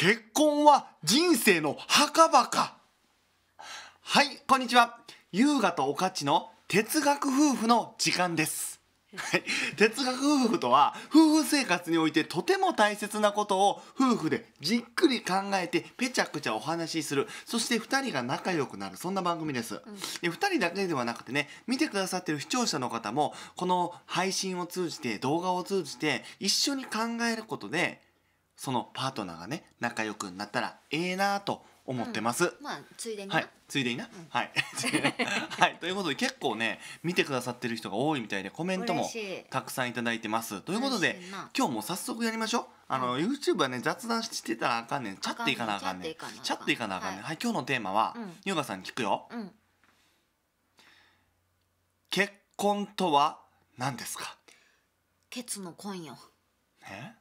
結婚は人生の墓場かはい、こんにちは。優雅とおかちの哲学夫婦の時間です。はい、哲学夫婦とは夫婦生活においてとても大切なことを夫婦でじっくり考えてぺちゃくちゃお話しするそして2人が仲良くなるそんな番組です、うん、で2人だけではなくてね見てくださってる視聴者の方もこの配信を通じて動画を通じて一緒に考えることでそのパートナーがね仲良くなったらええなと思ってます、うん、まあついでにはいついでにな、うん、はい はい ということで結構ね見てくださってる人が多いみたいでコメントもたくさん頂いてますということで今日も早速やりましょうあの、うん、YouTube はね雑談してたらあかんねんチャっていかなあかんねんチャっていかなあかんねん、はい、はい、今日のテーマは、ゆう、香、さん聞くよ、結婚とは何ですかケツの婚よえ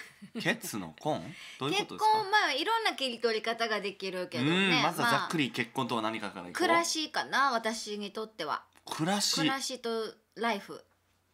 ケツの婚どういうこと結婚まあいろんな切り取り方ができるけどねまずはざっくり結婚とは何かから暮らしかな私にとっては暮らし暮らしとライフ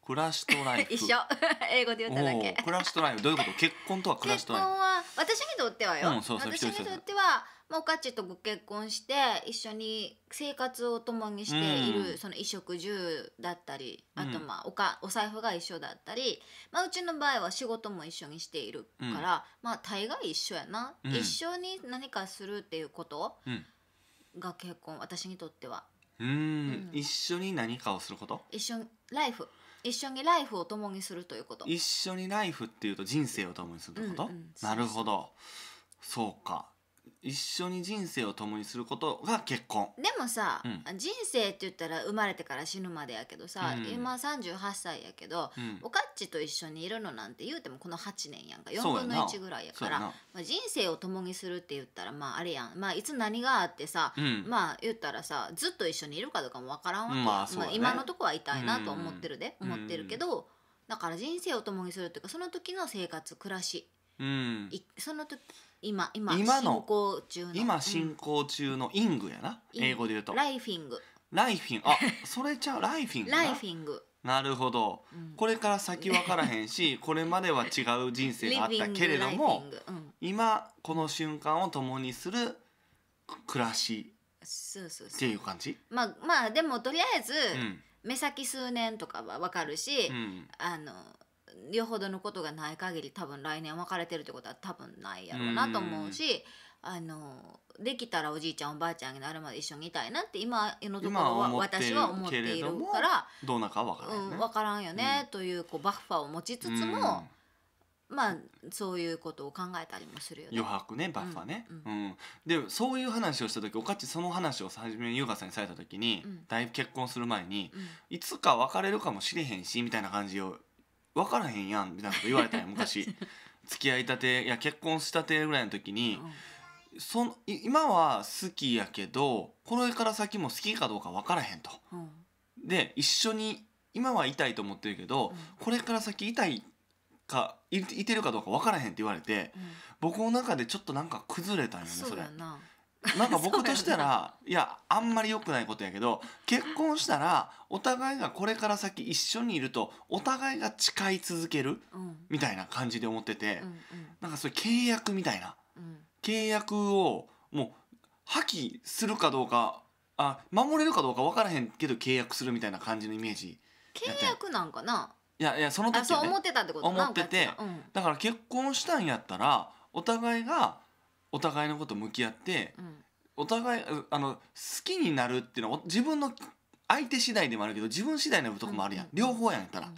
暮らしとライフ 一緒 英語で言っただけ暮らしとライフどういうこと結婚とは暮らし結と婚ライは私にとってはよ、うんそうそう私にとってはもうかちとご結婚して一緒に生活を共にしている、その衣食住だったりあとまあおかお財布が一緒だったり、まあ、うちの場合は仕事も一緒にしているから、うん、まあ大概一緒やな、うん、一緒に何かするっていうことが結婚私にとっては。うん一緒に何かをすること一緒にライフ一緒にライフを共にするということ一緒にライフっていうと人生を共にするってこと、うんうん、なるほどそうか一緒に人生を共にすることが結婚でもさ、うん人生って言ったら生まれてから死ぬまでやけどさ、うん今38歳やけど、うんおかっちと一緒にいるのなんて言うてもこの8年やんか4分の1ぐらいやからやまあ、人生を共にするって言ったらまああれやん、まあ、いつ何があってさ、うんまあ言ったらさずっと一緒にいるかどうかも分からんわけやん、まあ今のとこは痛いなと思ってるで、うん思ってるけど、だから人生を共にするっていうかその時の生活暮らしうんいその時今今今の進行中の今進行中のイングやな、うん、英語で言うとライフィングライフィンあそれちゃうライフィング ライフィングなるほど、うん、これから先分からへんし これまでは違う人生があったけれども、うん、今この瞬間を共にする暮らしっていう感じまあまあでもとりあえず、目先数年とかは分かるし、あのよほどのことがない限り多分来年別れてるってことは多分ないやろうなと思うしあのできたらおじいちゃんおばあちゃんになるまで一緒にいたいなって今のところは私は思っているからどうなか分からん、ね,、うん、分からんよね、というこうバッファーを持ちつつも。まあそういうことを考えたりもするよね余白ねバッファね、うん、うんうんでそういう話をした時おかちその話を初めに優香さんにされた時に、うん、だいぶ結婚する前に、いつか別れるかもしれへんしみたいな感じを分からへんやんみたいなこと言われたんや 昔付き合いたていや結婚したてぐらいの時に、うん、その今は好きやけどこれから先も好きかどうか分からへんと。うん、で一緒に今は痛いと思ってるけど、これから先痛いかいてるかどうか分からへんって言われて、僕の中でちょっとなんか崩れたんよねそれ。なんか僕としたら、いやあんまり良くないことやけど結婚したらお互いがこれから先一緒にいるとお互いが誓い続けるうんみたいな感じで思ってて、うんうんなんかそういう契約みたいなうん契約をもう破棄するかどうかあ守れるかどうか分からへんけど契約するみたいな感じのイメージ契約なんかないやいやその時そう思ってたってこと思っててなんかうんだから結婚したんやったらお互いがお互いのこと向き合って、うんお互いあの好きになるっていうのは自分の相手次第でもあるけど自分次第のとこもあるやん、うんうん両方やんやったら、うん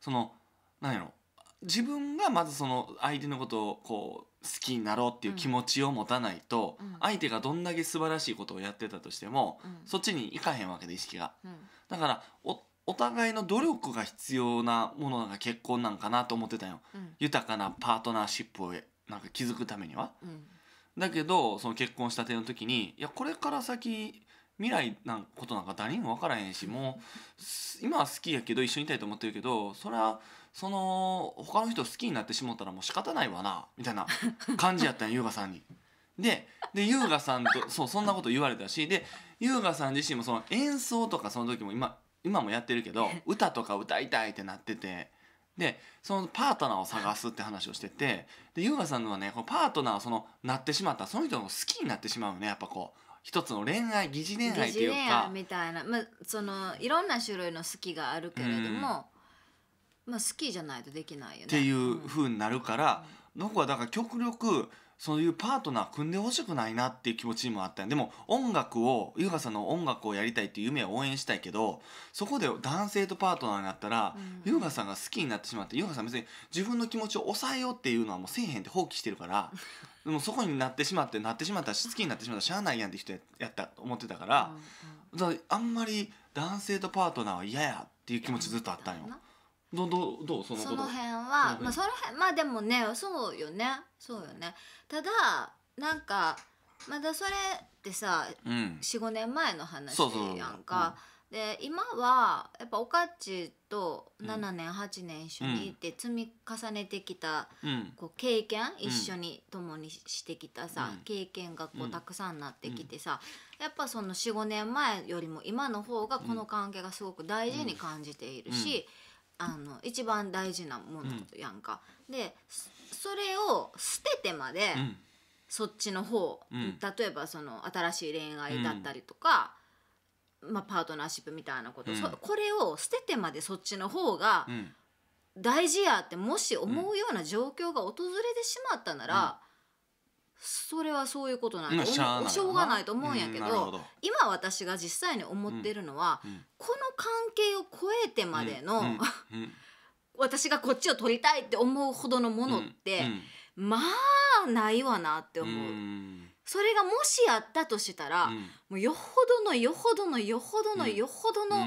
そのなんやろ自分がまずその相手のことをこう好きになろうっていう気持ちを持たないと、うん相手がどんだけ素晴らしいことをやってたとしても、うんそっちに行かへんわけで意識がうんだからおお互いの努力が必要なものが結婚なんかなと思ってたようん豊かなパートナーシップをなんか築くためにはうんだけどその結婚したての時にいやこれから先未来なことなんか誰にも分からへんしもう今は好きやけど一緒にいたいと思ってるけどそれはその他の人好きになってしもったらもう仕方ないわなみたいな感じやったん優雅さんに。でで優雅さんとそうそんなこと言われたしで優雅さん自身もその演奏とかその時も今今もやってるけど歌とか歌いたいってなってて。でそのパートナーを探すって話をしててで優馬さんのはねこのパートナーをそのなってしまったその人の好きになってしまうねやっぱこう一つの恋愛疑似恋愛っていうかみたいな、まあ、そのいろんな種類の好きがあるけれども、まあ、好きじゃないとできないよね。っていうふうになるから、僕はだから極力そういうパートナー組んでほしくないなっていう気持ちにもあったでも音楽を優雅さんの音楽をやりたいっていう夢を応援したいけどそこで男性とパートナーになったら優雅うさんが好きになってしまって優雅さん別に自分の気持ちを抑えようっていうのはもうせえへんって放棄してるから でもそこになってしまってなってしまったら好きになってしまったらしゃあないやんって人やったと思ってたから,、だからあんまり男性とパートナーは嫌やっていう気持ちずっとあったんよ。どどどうそのその辺はまあその辺まあでもねそうよねそうよねただなんかまだそれってさ、うん、45年前の話やんか。で今はやっぱおかっちと7年、うん、8年一緒にいて積み重ねてきた、うん、こう経験、一緒に共にしてきたさ、うん、経験がこうたくさんなってきてさ、やっぱその45年前よりも今の方がこの関係がすごく大事に感じているし。あの一番大事なものやんか、うん、でそれを捨ててまで、うん、そっちの方、うん、例えばその新しい恋愛だったりとか、まあ、パートナーシップみたいなこと、これを捨ててまでそっちの方が大事やってもし思うような状況が訪れてしまったなら、それはそういうことなんで、しょうがないと思うんやけど今私が実際に思ってるのは、この関係を超えてまでの 私がこっちを取りたいって思うほどのものって、まあないわなって思う。それがもしあったとしたら、もうよほどのよほどのよほどのよほどの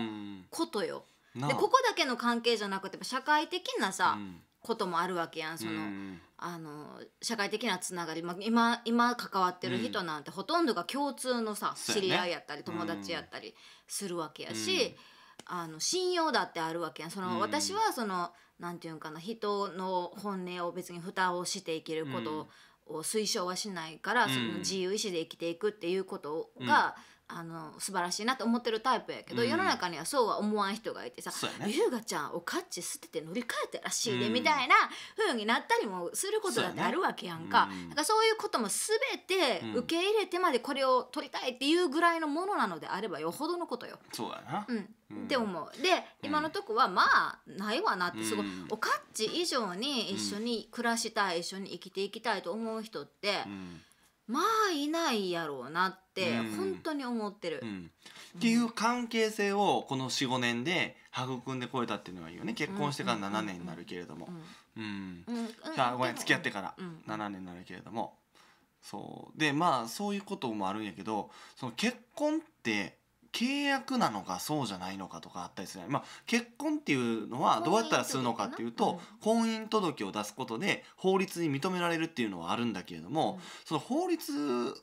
ことよ。でここだけの関係じゃなくて社会的なさ、こともあるわけやんその、うん、あの社会的なつながり、まあ、今今関わってる人なんてほとんどが共通のさ、知り合いやったり友達やったりするわけやし、あの信用だってあるわけやんその、私はそのなんていうんかな人の本音を別に蓋をしていけることを推奨はしないから、その自由意志で生きていくっていうことが、うんあの素晴らしいなと思ってるタイプやけど、うん世の中にはそうは思わん人がいてさそうね優雅、ちゃんをっち捨てて乗り換えたらしいで、うんみたいなふうになったりもすることだってあるわけやんかそうやねだからそういうことも全て受け入れてまでこれを取りたいっていうぐらいのものなのであればよほどのことよ。そうやな、うんって思うで今のとこはまあないわなってすごい、うんおかっち以上に一緒に暮らしたい一緒に生きていきたいと思う人って、うんまあいないやろうなって本当に思ってる、うん、っていう関係性をこの45年で育んでこえたっていうのがいいよね結婚してから7年になるけれどもごめん付き合ってから7年になるけれども、そうでまあそういうこともあるんやけどその結婚って契約なのかそうじゃないのかとかあったりする、まあ、結婚っていうのはどうやったらするのかっていうと婚姻届を出すことで法律に認められるっていうのはあるんだけれども、うん、その法律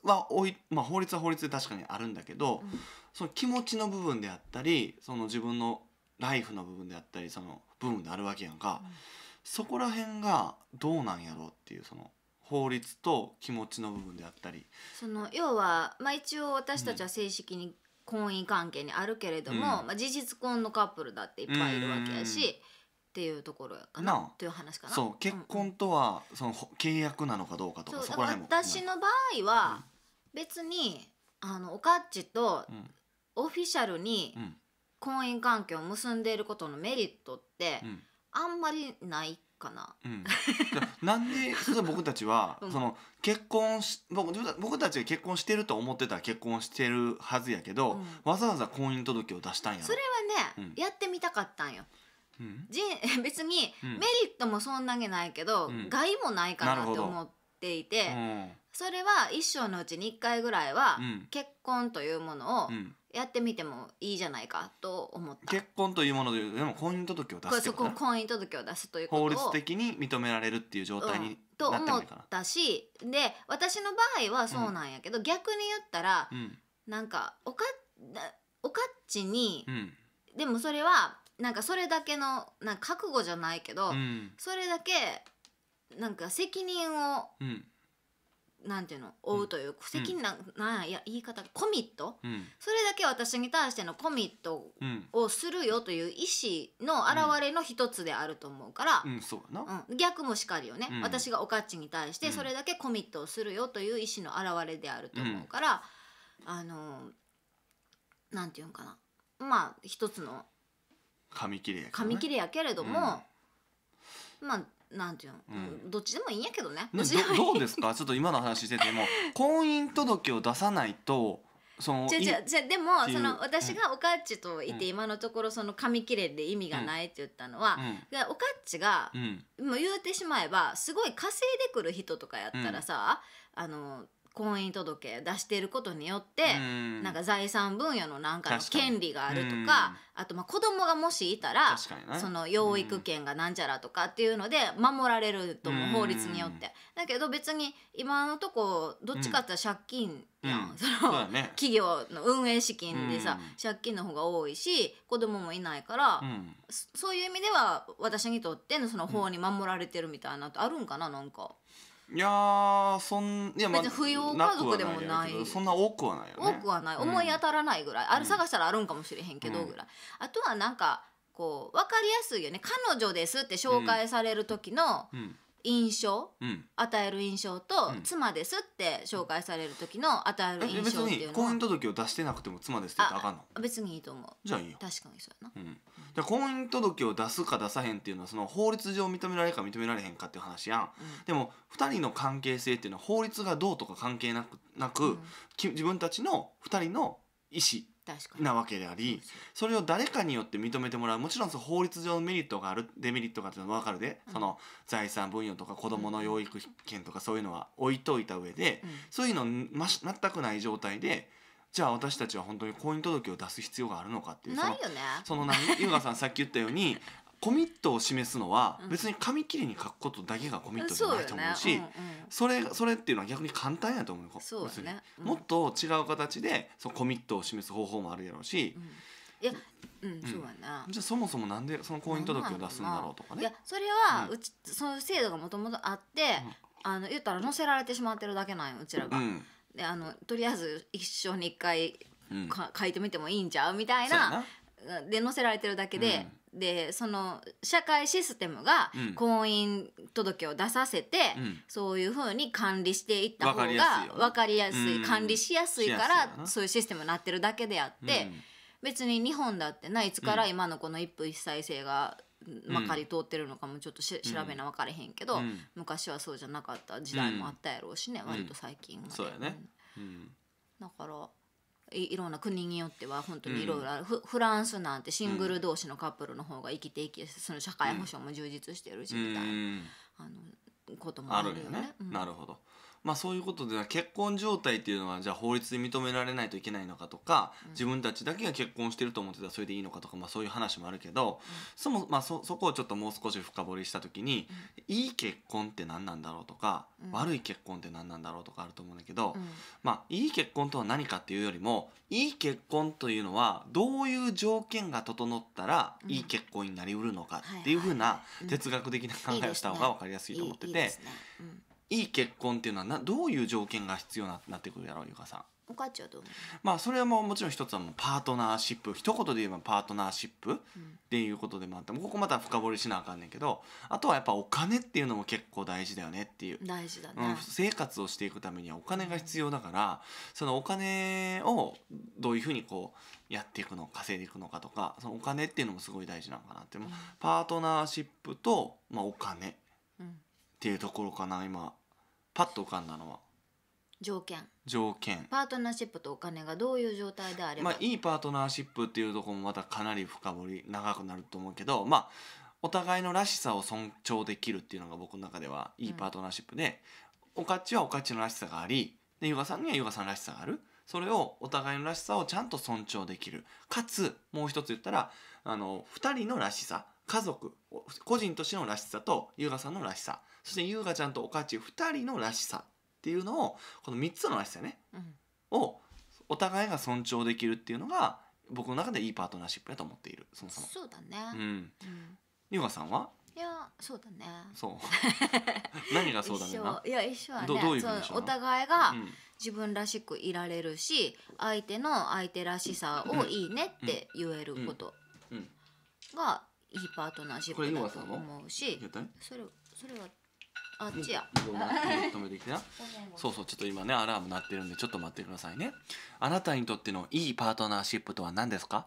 はおい、まあ、法律は法律で確かにあるんだけど、うん、その気持ちの部分であったりその自分のライフの部分であったりその部分であるわけやんか、うん、そこら辺がどうなんやろうっていうその。法律と気持ちの部分であったりその要は、まあ、一応私たちは正式に婚姻関係にあるけれども、まあ、事実婚のカップルだっていっぱいいるわけやし。っていうところやかななという話かなそう結婚とは、その契約なのかどうかとかそこら辺も私の場合は、別にあのおかっちとオフィシャルに婚姻関係を結んでいることのメリットって、あんまりないかな。うん、なんで僕たちは、うん、その結婚し僕僕たちが結婚してると思ってたら結婚してるはずやけど、うん、わざわざ婚姻届を出したんやそれはね、やってみたかったんよ。うん、別にメリットもそんなにないけど、害もないかなって思っていて、それは一生のうちに1回ぐらいは結婚というものを、うんやってみてもいいじゃないかと思った結婚というものででも婚姻届を出すってこ婚姻届を出すということを法律的に認められるっていう状態に、うん、と思ったしで私の場合はそうなんやけど、うん、逆に言ったら、うん、なんかおかおかっちに、うん、でもそれはなんかそれだけのなんか覚悟じゃないけど、それだけなんか責任を、うんなんていうの追うという責任、うん、なんや言い方コミット、うん、それだけ私に対してのコミットをするよという意思の表れの一つであると思うから、うん、逆もしかりよね、私がおかっちに対してそれだけコミットをするよという意思の表れであると思うから、あのなんていうんかなまあ一つの紙切れね、紙切れやけれども、まあなんていうの、うん、どっちでもいいんやけどねどどうですかちょっと今の話してても 婚姻届を出さないとそのじゃじゃじゃでもその私がおかっちといて、今のところその紙切れで意味がないって言ったのは、うん、おかっちが、もう言うてしまえばすごい稼いでくる人とかやったらさ、あの婚姻届出していることによってなんか財産分与のなんかの権利があるとかあとまあ子供がもしいたらその養育権がなんちゃらとかっていうので守られるとも、う法律によってだけど別に今のとこどっちかって借金やんその企業の運営資金でさ借金の方が多いし子供もいないからそういう意味では私にとってのその法に守られてるみたいなとあるんかななんか。いやそんいや、まあ、別に扶養家族でもないそんな多くはないよね多くはない思い当たらないぐらい、うん、ある探したらあるんかもしれへんけどぐらい、あとはなんかこう分かりやすいよね彼女ですって紹介される時の、うん印象、うん与える印象と、うん妻ですって紹介される時の与える印象っていにうの婚姻届を出してなくても妻ですって言ったらあかんの別にいいと思うじゃあいいよ確かにそうやなうん、じゃあ婚姻届を出すか出さへんっていうのはその法律上認められるか認められへんかっていう話やん、うんでも2人の関係性っていうのは法律がどうとか関係なくなく、自分たちの2人の意思なわけでありそれを誰かによって認めてもらうもちろんその法律上のメリットがあるデメリットがあるの分かるで、うん、その財産分与とか子どもの養育権とかそういうのは置いといた上で、うん、そういうのまし全くない状態で。じゃあ私たちは本当に婚姻届を出す必要があるのかっていうその何優香さんさっき言ったようにコミットを示すのは別に紙切りに書くことだけがコミットじゃないと思うしそれそれっていうのは逆に簡単やと思うそう、ねもっと違う形でそのコミットを示す方法もあるやろうし、うん、いやうん、そうやな、じゃあそもそもなんでその婚姻届を出すんだろうとかねいやそれはうち、その制度がもともとあって、あの言ったら載せられてしまってるだけなんようちらが、であのとりあえず一生に一回、か書いてみてもいいんちゃうみたいなで載せられてるだけで、でその社会システムが婚姻届を出させて、うん、そういうふうに管理していった方が分かりやすい、うん、管理しやすいからそういうシステムになってるだけであって、うん、別に日本だってないつから今のこの一夫一妻制が、まあ、り通ってるのかもちょっとし、調べな分かれへんけど、昔はそうじゃなかった時代もあったやろうしね、割と最近は、ね、そうやね、だからいろんな国によっては本当にいろいろある、うん、フランスなんてシングル同士のカップルの方が生きていきその社会保障も充実してるしみたいな、あのこともあるよね。よねなるほどまあ、そういうことでは結婚状態っていうのはじゃあ法律で認められないといけないのかとか、うん、自分たちだけが結婚してると思ってたらそれでいいのかとか、まあ、そういう話もあるけど、うん、そもまあそ、そこをちょっともう少し深掘りした時に、うん、いい結婚って何なんだろうとか、悪い結婚って何なんだろうとかあると思うんだけど、まあ、いい結婚とは何かっていうよりもいい結婚というのはどういう条件が整ったらいい結婚になりうるのかっていうふうな哲学的な考えをした方が分かりやすいと思ってて。いい結婚っていうのはなどういう条件が必要になってくるやろうゆかさん。お母ちゃんどう思うまあそれはもうもちろん一つはもうパートナーシップ一言で言えばパートナーシップっていうことでもあって、ここまた深掘りしなあかんねんけどあとはやっぱお金っていうのも結構大事だよねっていう大事だね、うん、生活をしていくためにはお金が必要だから、そのお金をどういうふうにこうやっていくの稼いでいくのかとかそのお金っていうのもすごい大事なのかなって、うん、パートナーシップと、まあ、お金っていうところかな今パッと浮かんだのは条件条件パートナーシップとお金がどういう状態であれば、まあ、いいパートナーシップっていうところもまたかなり深掘り長くなると思うけどまあお互いのらしさを尊重できるっていうのが僕の中ではいいパートナーシップで、うん、おかっちはおかっちのらしさがありでゆがさんにはゆがさんらしさがあるそれをお互いのらしさをちゃんと尊重できるかつもう一つ言ったらあの2人のらしさ家族個人としてのらしさと優雅さんのらしさそして優雅ちゃんとおかち2人のらしさっていうのをこの3つのらしさね、うん、をお互いが尊重できるっていうのが僕の中でいいパートナーシップだと思っているそもそもそうだね、うん、優雅さんはいやそうだねそう 何がそうだね いや一緒はねどういうお互いが自分らしくいられるし、うん、相手の相手らしさをいいねって言えることがいいパートナーシップだと思うしそれそれはあっちや止めてきて そうそうちょっと今ねアラーム鳴ってるんでちょっと待ってくださいねあなたにとってのいいパートナーシップとは何ですか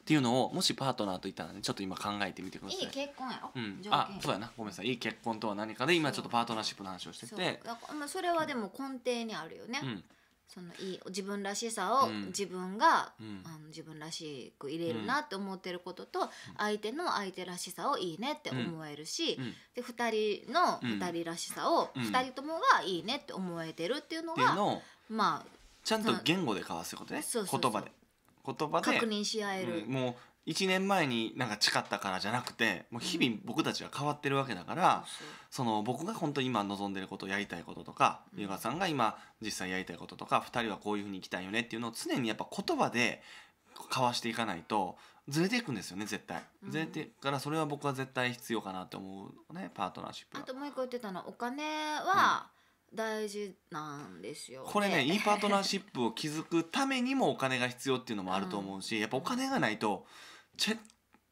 っていうのをもしパートナーと言ったらねちょっと今考えてみてくださいいい結婚やろ、うん、あそうやなごめんなさいいい結婚とは何かで今ちょっとパートナーシップの話をしててそ,、まあ、それはでも根底にあるよね、うんそのいい自分らしさを自分が、うんあの自分らしく入れるなって思ってることと、相手の相手らしさをいいねって思えるし、うんで2人の2人らしさを2人ともがいいねって思えてるっていうのっていうが、ちゃんと言語で交わすことねそうそうそう言葉で言葉で確認し合える、うんも1年前になんか誓ったからじゃなくてもう日々僕たちは変わってるわけだから、その僕が本当に今望んでることやりたいこととか優香、さんが今実際やりたいこととか2人はこういうふうにいきたいよねっていうのを常にやっぱ言葉で交わしていかないとずれていくんですよね絶対、うん、ずれてからそれは僕は絶対必要かなって思うねパートナーシップあともう一個言ってたのお金は大事なんですよ、ねこれねいいパートナーシップを築くためにもお金が必要っていうのもあると思うし、やっぱお金がないと、ちゃ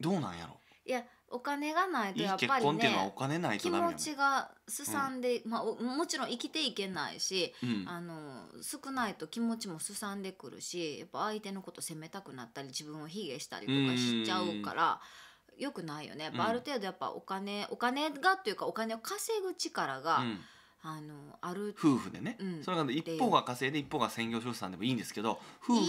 どうなんやろいやお金がないとやっぱりね気持ちがすさんで、まあ、もちろん生きていけないし、うんあの少ないと気持ちもすさんでくるしやっぱ相手のこと責めたくなったり自分を卑下したりとかしちゃうから。よくないよねやっぱある程度やっぱお金、お金がっていうかお金を稼ぐ力がうんあのある夫婦でね、うん、それが一方が稼いで一方が専業主婦さんでもいいんですけど夫婦い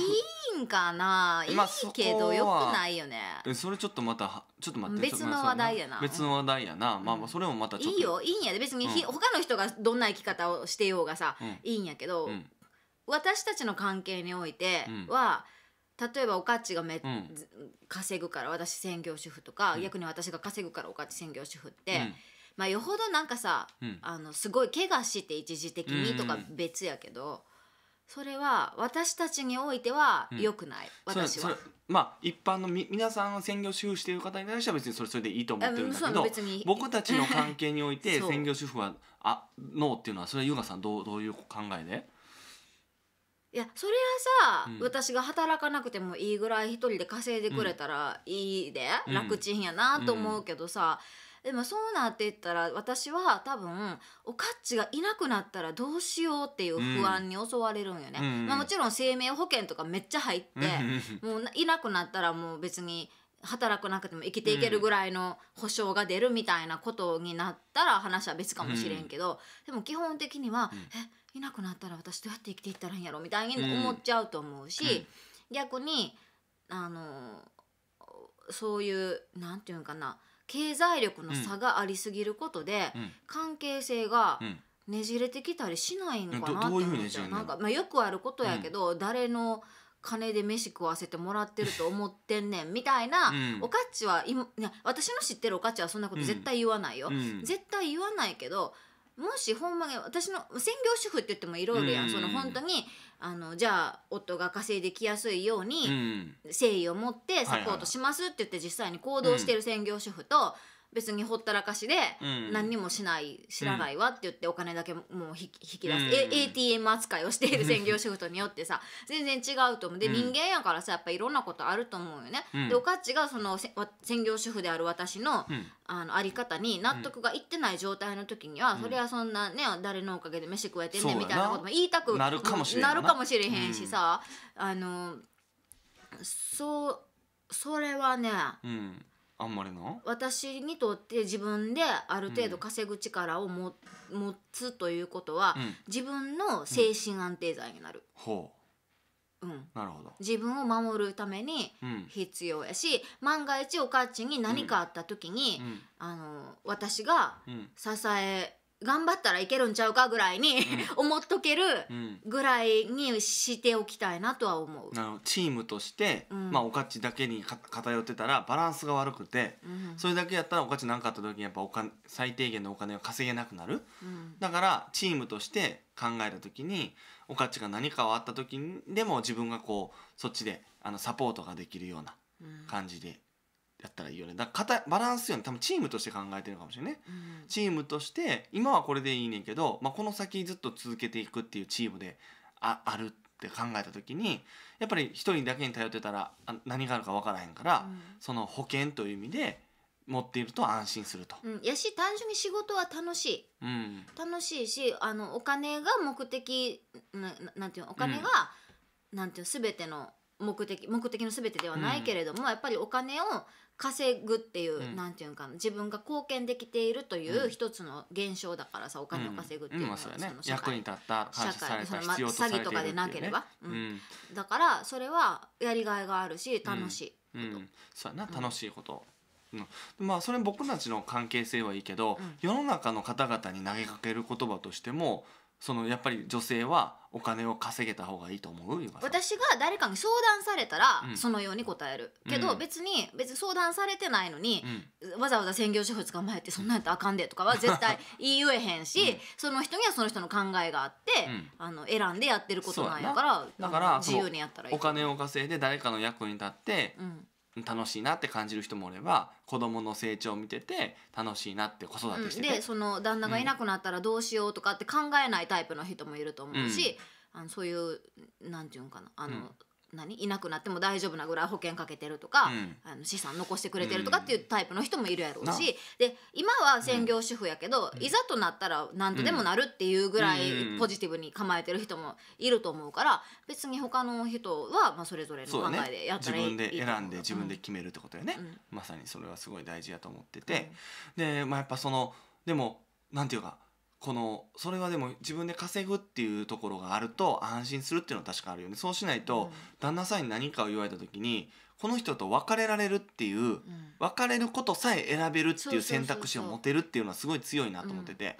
いんかな、いいけどよくないよねそれちょっとまたちょっと待って別の話題やな別の話題やな、うん、まあまあそれもまたいいよいいんやで別にひ、うん、他の人がどんな生き方をしてようがさ、うん、いいんやけど、私たちの関係においては、例えばおかっちがめ、うん、稼ぐから私専業主婦とか、逆に私が稼ぐからおかっち専業主婦って、まあよほどなんかさ、うんあのすごい怪我して一時的にとか別やけど、それは私たちにおいては良くない、私はそ。まあ一般のみ皆さん専業主婦している方に対しては別にそれそれでいいと思ってるんだけど僕たちの関係において 専業主婦はあノーっていうのはそれは優香さんどうどういう考えでいやそれはさ、うん私が働かなくてもいいぐらい一人で稼いでくれたらいいで、うん楽ちんやなと思うけどさ、でもそうなっていったら私は多分おかっちがいなくなったらどうしようっていう不安に襲われるんよね、うん、まあ、もちろん生命保険とかめっちゃ入って、うん、もういなくなったらもう別に働くなくても生きていけるぐらいの保証が出るみたいなことになったら話は別かもしれんけど、でも基本的には、うん、えいなくなったら私どうやって生きていったらいいんやろみたいに思っちゃうと思うし、逆にあのそういうなんていうんかな経済力の差がありすぎることで、うん関係性がねじれてきたりしないのかなって思っちゃうなんか、まあ、よくあることやけど、誰の金で飯食わせてもらってると思ってんねんみたいな、うんおかっちは今いや私の知ってるおかっちはそんなこと絶対言わないよ、うん絶対言わないけどもしほんまに私の専業主婦って言ってもいろいろやん、うんその本当にあのじゃあ夫が稼いできやすいように誠意を持ってサポートしますって言って実際に行動してる専業主婦と、別にほったらかしで何にもしない知らないわって言ってお金だけもう引き引き出す、うん ATM 扱いをしている専業主婦とによってさ 全然違うと思うで、人間やからさやっぱいろんなことあると思うよね、うんでおかっちがその専業主婦である私の,、うんあのあり方に納得がいってない状態の時には、それはそんなね誰のおかげで飯食えてんねんみたいなことも言いたくなるかもしれななるかもしれへんしさ、あのそうそれはねうんあんまりの私にとって自分である程度稼ぐ力をも、持つということは、うん自分の精神安定剤になる、ほううんなるほど自分を守るためにうん必要やし万が一お母ちんに何かあった時に、うんあの私がうん支え頑張ったらいけるんちゃうかぐらいに、うん、思っとけるぐらいにしておきたいなとは思う。あのチームとして、うん、まあ、おかちだけに偏ってたらバランスが悪くて、うん、それだけやったらおかち何かあった時にやっぱおか最低限のお金を稼げなくなる、だからチームとして考えた時におかちが何かあった時にでも自分がこうそっちであのサポートができるような感じでやったらいいよねだからバランスよね多分チームとして考えてるかもしれないね、うん、チームとして今はこれでいいねんけど、まあ、この先ずっと続けていくっていうチームでああるって考えた時にやっぱり一人だけに頼ってたら何があるか分からへんから、うん、その保険という意味で持っていると安心すると。うん、やし単純に仕事は楽しい、うん、楽しいしあのお金が目的ななんていうお金が、うん、なんていう全ての目的目的の全てではないけれども、うん、やっぱりお金を稼ぐっていう、うん、なんていうか自分が貢献できているという一つの現象だからさお金を稼ぐっていうのは、うんうんね、役に立った社会その、ま、詐欺とかでなければ、ん、だからそれはやりがいがあるし楽しいそうやな楽しいこと、うん、まあそれ僕たちの関係性はいいけど、世の中の方々に投げかける言葉としてもそのやっぱり女性はお金を稼げた方がいいと思う私が誰かに相談されたら、うんそのように答えるけど、うん別に別に相談されてないのに、わざわざ専業主婦捕まえてそんなんやったらあかんでとかは 絶対言い言えへんし、うんその人にはその人の考えがあって、うんあの選んでやってることなんやからだから自由にやったらいいお金を稼いで誰かの役に立ってうん楽しいなって感じる人もおれば子どもの成長を見てて楽しいなって子育てしてて、うん、でその旦那がいなくなったらどうしようとかって考えないタイプの人もいると思うし、うん、あのそういうなんていうんかなあの、何いなくなっても大丈夫なぐらい保険かけてるとか、うん、あの資産残してくれてるとかっていうタイプの人もいるやろうし、で今は専業主婦やけど、うん、いざとなったら何とでもなるっていうぐらいポジティブに構えてる人もいると思うから別に他の人はまあそれぞれの考えでやったらいい、ね、自分で選んで自分で決めるってことよね、うん、まさにそれはすごい大事やと思ってて、で、まあ、やっぱそのでもなんていうかこのそれはでも自分で稼ぐっていうところがあると安心するっていうのは確かあるよねそうしないと旦那さんに何かを言われた時にこの人と別れられるっていう別れることさえ選べるっていう選択肢を持てるっていうのはすごい強いなと思ってて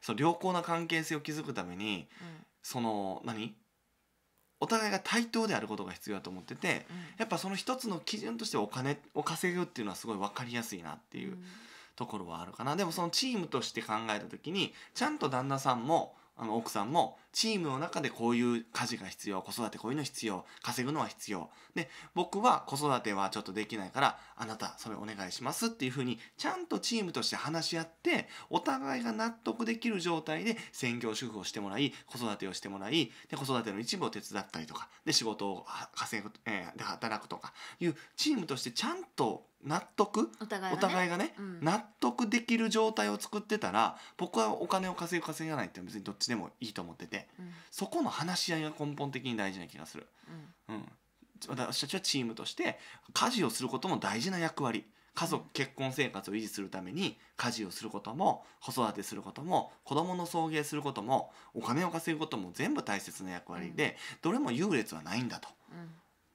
その良好な関係性を築くためにその何お互いが対等であることが必要だと思っててやっぱその一つの基準としてお金を稼ぐっていうのはすごい分かりやすいなっていう。ところはあるかなでもそのチームとして考えた時にちゃんと旦那さんもあの奥さんもチームの中でこういう家事が必要、子育てこういうの必要、稼ぐのは必要。で、僕は子育てはちょっとできないから、あなたそれお願いしますっていうふうに、ちゃんとチームとして話し合って、お互いが納得できる状態で専業主婦をしてもらい、子育てをしてもらい、で、子育ての一部を手伝ったりとか、で、仕事を稼ぐ、えー、で働くとかいうチームとしてちゃんと納得お互いがね互いがね、うん、納得できる状態を作ってたら僕はお金を稼ぐ稼がないって別にどっちでもいいと思っててうん、そこの話し合いが根本的に大事な気がする、うん、うん、私たちはチームとして家事をすることも大事な役割家族結婚生活を維持するために家事をすることも子育てすることも子供の送迎することもお金を稼ぐことも全部大切な役割で、どれも優劣はないんだと。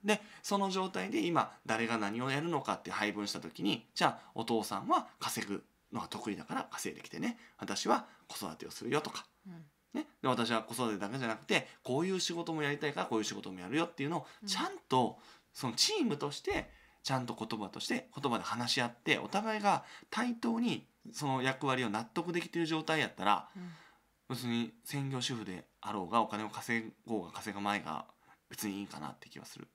でその状態で今誰が何をやるのかって配分した時にじゃあお父さんは稼ぐのが得意だから稼いできてね私は子育てをするよとか、ね、で私は子育てだけじゃなくてこういう仕事もやりたいからこういう仕事もやるよっていうのをちゃんとそのチームとしてちゃんと言葉として言葉で話し合ってお互いが対等にその役割を納得できてる状態やったら、うん、別に専業主婦であろうがお金を稼ごうが稼がないが別にいいかなって気はする。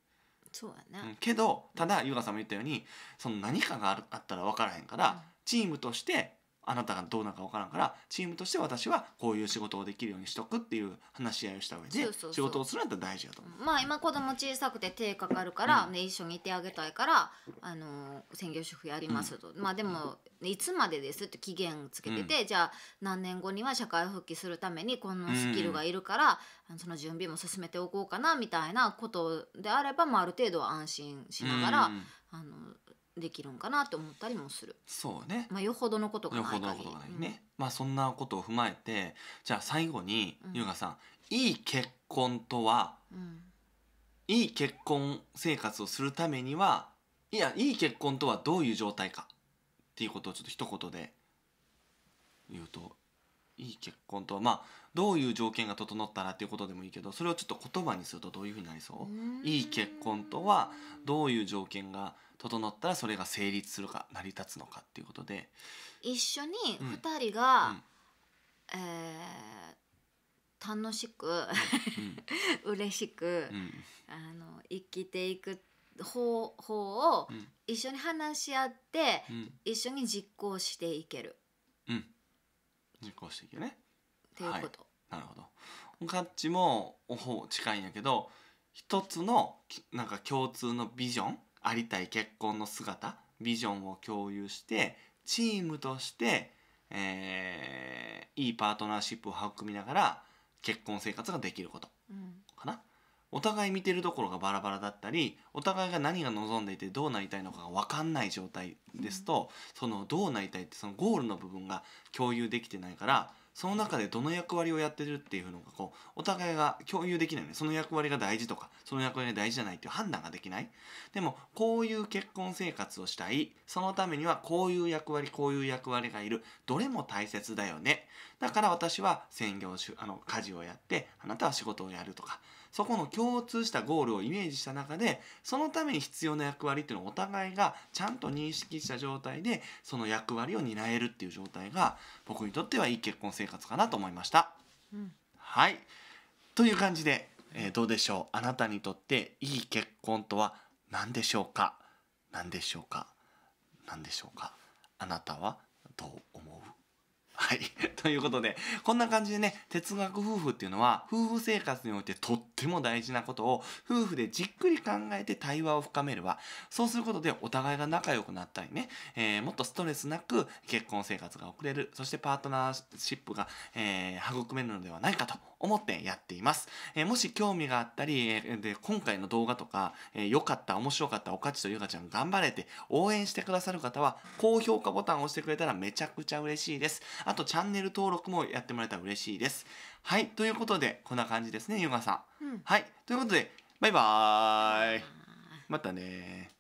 そうやな、ね、けどただ優香さんも言ったようにその何かがあるあったら分からへんから、うん、チームとしてあなたがどうなるか分からんからチームとして私はこういう仕事をできるようにしとくっていう話し合いをした上で仕事をする大事だと思うまあ今子供小さくて手かかるから、ね、一緒にいてあげたいから、あの専業主婦やりますと、うん、まあでもいつまでですって期限つけてて、うん、じゃあ何年後には社会復帰するためにこのスキルがいるから、うん、その準備も進めておこうかなみたいなことであれば、まあ、ある程度は安心しながら、あのできるんかなって思ったりもする。そうね。まあよほどのことがよほどのことがないね、まあそんなことを踏まえてじゃあ最後にうん優香さん、いい結婚とはうんいい結婚生活をするためにはいやいい結婚とはどういう状態かっていうことをちょっと一言で言うといい結婚とはまあどういう条件が整ったらっていうことでもいいけどそれをちょっと言葉にするとどういうふうになりそういい結婚とはどういう条件が整ったらそれが成立するか成り立つのかっていうことで一緒に2人が、うん、えー、楽しく、うん、嬉しく、うん、あの生きていく方法を一緒に話し合って、一緒に実行していける。うん、実行していけるね。っていうこと。はい、なるほど。ガっちもおほ近いんやけど一つのなんか共通のビジョンありたい結婚の姿ビジョンを共有してチームとして、えー、いいパートナーシップを育みながら結婚生活ができることかな。うんお互い見てるところがバラバラだったりお互いが何が望んでいてどうなりたいのかが分かんない状態ですと、そのどうなりたいってそのゴールの部分が共有できてないからその中でどの役割をやってるっていうのがこうお互いが共有できないねその役割が大事とかその役割が大事じゃないっていう判断ができないでもこういう結婚生活をしたいそのためにはこういう役割こういう役割がいるどれも大切だよねだから私は専業あの家事をやってあなたは仕事をやるとかそこの共通したゴールをイメージした中でそのために必要な役割っていうのをお互いがちゃんと認識した状態でその役割を担えるっていう状態が僕にとってはいい結婚生活かなと思いました。うん、はいという感じで、えー、どうでしょうあなたにとっていい結婚とは何でしょうか何でしょうか何でしょうかあなたはどう思うはい。ということで、こんな感じでね、哲学夫婦っていうのは、夫婦生活においてとっても大事なことを、夫婦でじっくり考えて対話を深めるわ。そうすることで、お互いが仲良くなったりね、えー、もっとストレスなく結婚生活が送れる、そしてパートナーシップが、えー、育めるのではないかと思ってやっています。えー、もし興味があったり、えー、で、今回の動画とか、えー、良かった、面白かった、おかちとゆかちゃん頑張れて応援してくださる方は、高評価ボタンを押してくれたらめちゃくちゃ嬉しいです。あと、チャンネル登録もやってもらえたら嬉しいです。はい、ということで、こんな感じですね、ゆかさん。うん、はい、ということで、バイバーイ。またね